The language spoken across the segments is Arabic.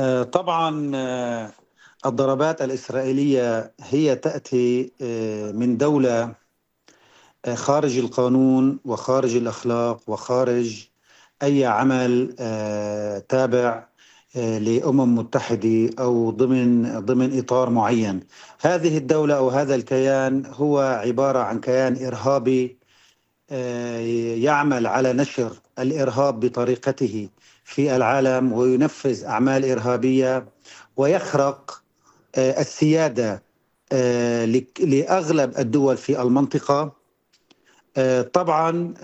آه، طبعا آه، الضربات الإسرائيلية هي تأتي آه، من دولة خارج القانون وخارج الأخلاق وخارج أي عمل تابع لأمم متحدة أو ضمن ضمن إطار معين هذه الدولة أو هذا الكيان هو عبارة عن كيان إرهابي يعمل على نشر الارهاب بطريقته في العالم وينفذ اعمال ارهابيه ويخرق آه، السياده آه، لاغلب الدول في المنطقه آه، طبعا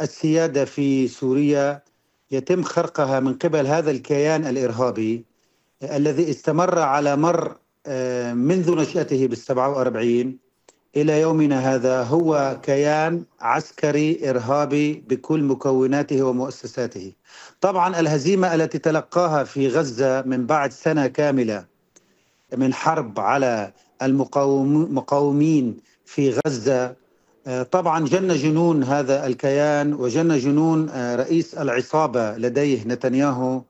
السياده في سوريا يتم خرقها من قبل هذا الكيان الارهابي الذي استمر على مر منذ نشأته بال 47 الى يومنا هذا هو كيان عسكري ارهابي بكل مكوناته ومؤسساته. طبعا الهزيمه التي تلقاها في غزه من بعد سنه كامله من حرب على المقاومين في غزه آه، طبعا جن جنون هذا الكيان وجن جنون آه، رئيس العصابه لديه نتنياهو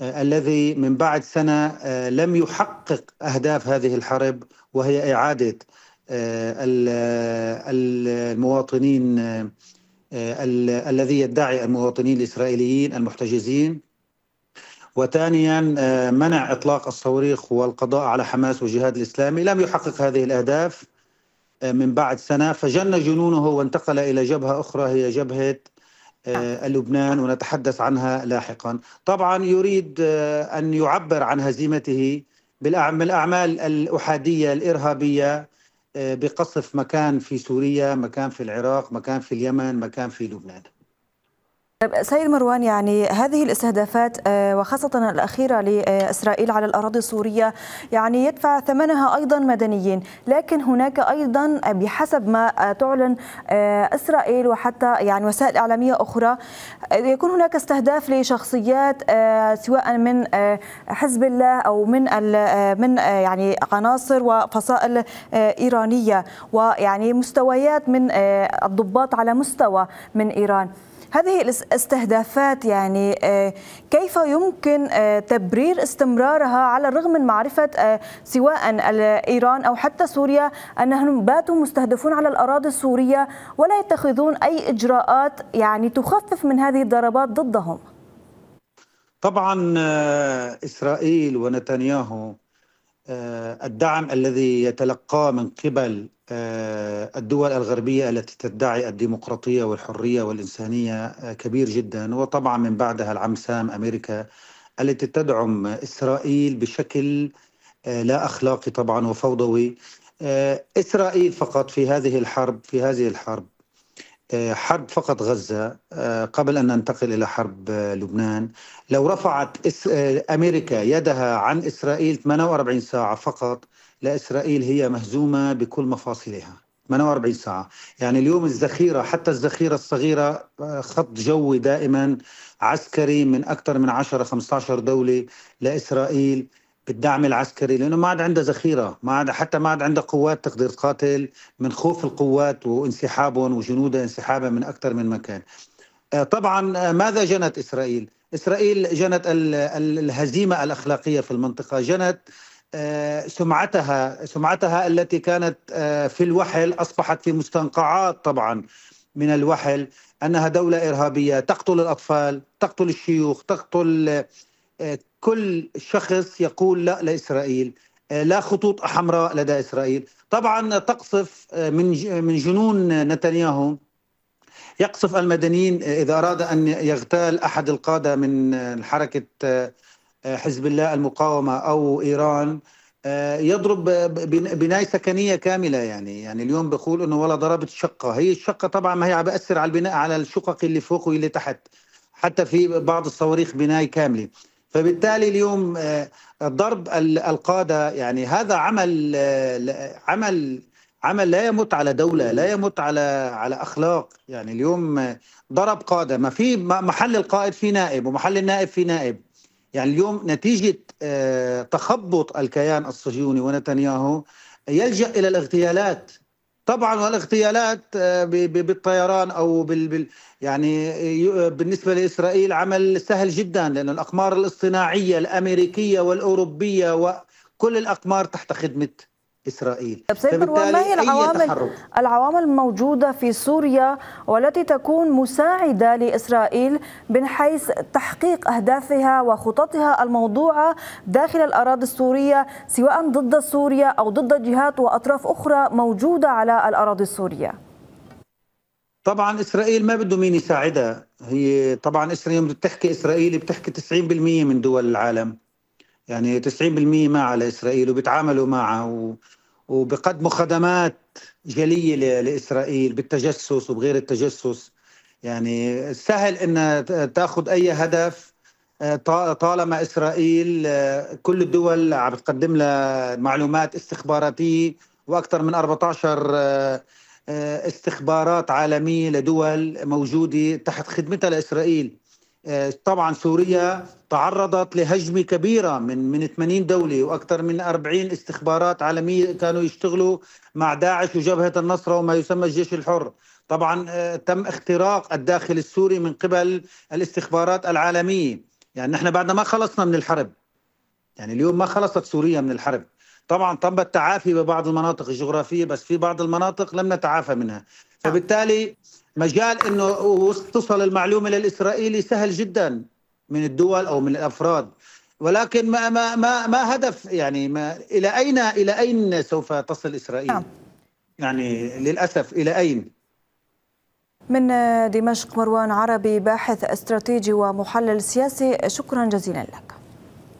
آه، الذي من بعد سنه لم يحقق اهداف هذه الحرب وهي اعاده آه، المواطنين آه، الذي يدعي المواطنين الإسرائيليين المحتجزين وثانيا آه، منع إطلاق الصواريخ والقضاء على حماس والجهاد الإسلامي لم يحقق هذه الأهداف من بعد سنة فجن جنونه وانتقل إلى جبهة أخرى هي جبهة لبنان ونتحدث عنها لاحقا طبعا يريد أن يعبر عن هزيمته بالأعمال الأحادية الإرهابية بقصف مكان في سوريا مكان في العراق مكان في اليمن مكان في لبنان طيب، سيد مروان يعني هذه الاستهدافات آه، وخاصة الأخيرة لإسرائيل على الأراضي السورية يعني يدفع ثمنها أيضا مدنيين لكن هناك أيضا بحسب ما آه، تعلن آه، إسرائيل وحتى يعني وسائل إعلامية أخرى يكون هناك استهداف لشخصيات سواء من حزب الله أو من من يعني عناصر وفصائل إيرانية ويعني مستويات من الضباط على مستوى من إيران هذه الاستهدافات يعني آه، كيف يمكن آه، تبرير استمرارها على الرغم من معرفة آه، سواء إيران أو حتى سوريا أنهم باتوا مستهدفون على الأراضي السورية ولا يتخذون أي إجراءات يعني تخفف من هذه الضربات ضدهم طبعا إسرائيل ونتنياهو آه، الدعم الذي يتلقاه من قبل آه، الدول الغربية التي تدعي الديمقراطية والحرية والإنسانية آه، كبير جدا وطبعا من بعدها العم سام أمريكا التي تدعم إسرائيل بشكل لا أخلاقي طبعا وفوضوي إسرائيل فقط في هذه الحرب في هذه الحرب آه، حرب فقط غزة آه، قبل أن ننتقل إلى حرب آه، لبنان لو رفعت أمريكا يدها عن إسرائيل 48 ساعة فقط لإسرائيل هي مهزومة بكل مفاصلها 48 ساعة يعني اليوم الذخيرة حتى الذخيرة الصغيرة خط جوي دائما عسكري من أكثر من 10-15 دولة لإسرائيل بالدعم العسكري لانه ما عاد عنده ذخيره، ما عاد حتى ما عاد عنده قوات تقدر تقاتل من خوف القوات وانسحابهم وجنودها انسحابا من اكثر من مكان. آه، طبعا آه، ماذا جنت اسرائيل؟ اسرائيل جنت الهزيمه الاخلاقيه في المنطقه، جنت آه، سمعتها سمعتها التي كانت في الوحل اصبحت في مستنقعات طبعا من الوحل انها دوله ارهابيه تقتل الاطفال، تقتل الشيوخ، تقتل كل شخص يقول لا لاسرائيل لا خطوط حمراء لدى اسرائيل طبعا تقصف من من جنون نتنياهو يقصف المدنيين اذا اراد ان يغتال احد القاده من حركه آه، حزب الله المقاومه او ايران آه، يضرب بنايه سكنيه كامله يعني يعني اليوم بيقول انه والله ضربت شقه هي الشقه طبعا ما هي عم بأثر على البناء على الشقق اللي فوق واللي تحت حتى في بعض الصواريخ بنايه كامله فبالتالي اليوم آه، ضرب القاده يعني هذا عمل آه، عمل عمل لا يمت على دوله لا يمت على على اخلاق يعني اليوم آه، ضرب قاده ما في محل القائد في نائب ومحل النائب في نائب يعني اليوم نتيجه تخبط الكيان الصهيوني ونتنياهو يلجا الى الاغتيالات طبعا والاغتيالات آه، بالطيران او بال يعني بالنسبه لاسرائيل عمل سهل جدا لان الاقمار الاصطناعيه الامريكيه والاوروبيه وكل الاقمار تحت خدمه اسرائيل طيب، سيد والله العوامل هي العوامل الموجوده في سوريا والتي تكون مساعده لاسرائيل من حيث تحقيق اهدافها وخططها الموضوعه داخل الاراضي السوريه سواء ضد سوريا او ضد جهات واطراف اخرى موجوده على الاراضي السوريه طبعا اسرائيل ما بده مين يساعدها هي طبعا اسرائيل بتحكي اسرائيل بتحكي 90% من دول العالم يعني 90% ما على اسرائيل وبيتعاملوا معها وبقدموا خدمات جليه لاسرائيل بالتجسس وبغير التجسس يعني سهل ان تاخذ اي هدف آه، طالما اسرائيل آه، كل الدول عم تقدم لها معلومات استخباراتيه واكثر من 14 آه، استخبارات عالميه لدول موجوده تحت خدمتها لاسرائيل طبعا سوريا تعرضت لهجمة كبيرة من من 80 دولة وأكثر من 40 استخبارات عالمية كانوا يشتغلوا مع داعش وجبهة النصرة وما يسمى الجيش الحر طبعا آه، تم اختراق الداخل السوري من قبل الاستخبارات العالمية يعني نحن بعد ما خلصنا من الحرب يعني اليوم ما خلصت سوريا من الحرب طبعا تم التعافي ببعض المناطق الجغرافيه بس في بعض المناطق لم نتعافى منها نعم. فبالتالي مجال انه تصل المعلومه للاسرائيلي سهل جدا من الدول او من الافراد ولكن ما ما ما, ما هدف يعني ما الى اين الى اين سوف تصل اسرائيل؟ نعم. يعني للاسف الى اين؟ من دمشق مروان عربي باحث استراتيجي ومحلل سياسي شكرا جزيلا لك.